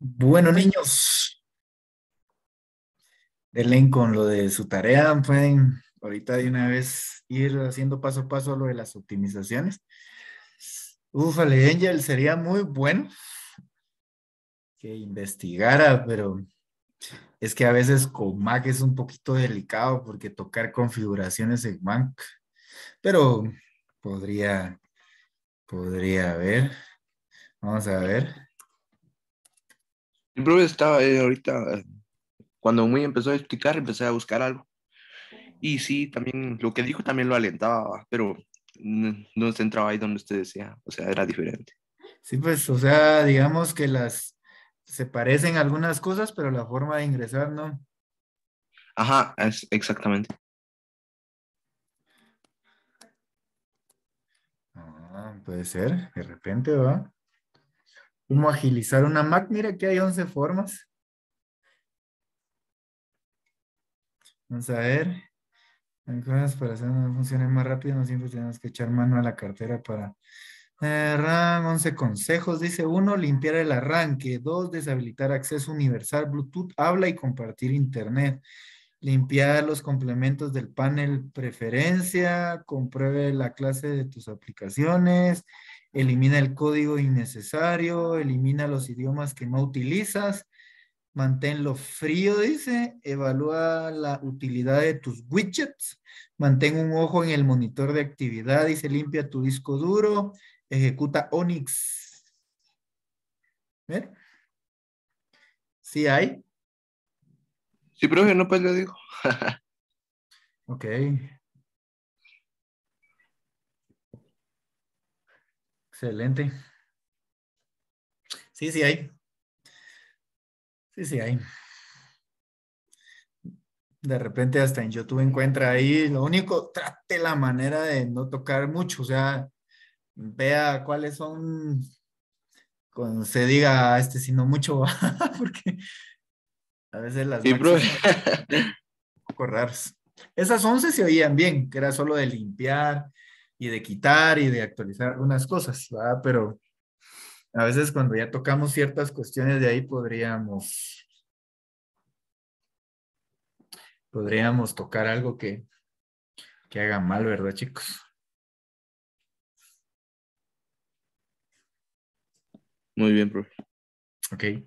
Bueno, niños, delen con lo de su tarea, pueden ahorita de una vez ir haciendo paso a paso lo de las optimizaciones. Ufale, Angel, sería muy bueno que investigara, pero es que a veces con Mac es un poquito delicado porque tocar configuraciones en Mac, pero podría, podría ver. Vamos a ver. El profe estaba ahorita, cuando muy empezó a explicar, empecé a buscar algo. Y sí, también lo que dijo también lo alentaba, pero no, se entraba ahí donde usted decía, o sea, era diferente. Sí, pues, o sea, digamos que las se parecen algunas cosas, pero la forma de ingresar no. Ajá, es, exactamente. Ah, puede ser, de repente, ¿va? ¿Cómo agilizar una Mac? Mira que hay 11 formas. Vamos a ver. Hay para hacer una funciones más rápido, no siempre tenemos que echar mano a la cartera para... 11 eh, consejos. Dice uno, limpiar el arranque. Dos, deshabilitar acceso universal, Bluetooth, habla y compartir Internet. Limpiar los complementos del panel preferencia, compruebe la clase de tus aplicaciones elimina el código innecesario, elimina los idiomas que no utilizas, manténlo frío, dice, evalúa la utilidad de tus widgets, mantén un ojo en el monitor de actividad, dice, limpia tu disco duro, ejecuta Onyx. ¿Ver? ¿Sí hay? Sí, profe, no pues lo digo. ok. Excelente. Sí, sí hay. Sí, sí hay. De repente hasta en YouTube encuentra ahí, lo único, trate la manera de no tocar mucho, o sea, vea cuáles son, cuando se diga, ah, este sino mucho, porque a veces las... Sí, bro. un raras. Esas once se oían bien, que era solo de limpiar, y de quitar y de actualizar algunas cosas, ¿verdad? Pero a veces cuando ya tocamos ciertas cuestiones de ahí podríamos podríamos tocar algo que, que haga mal, ¿verdad, chicos? Muy bien, profe. Ok.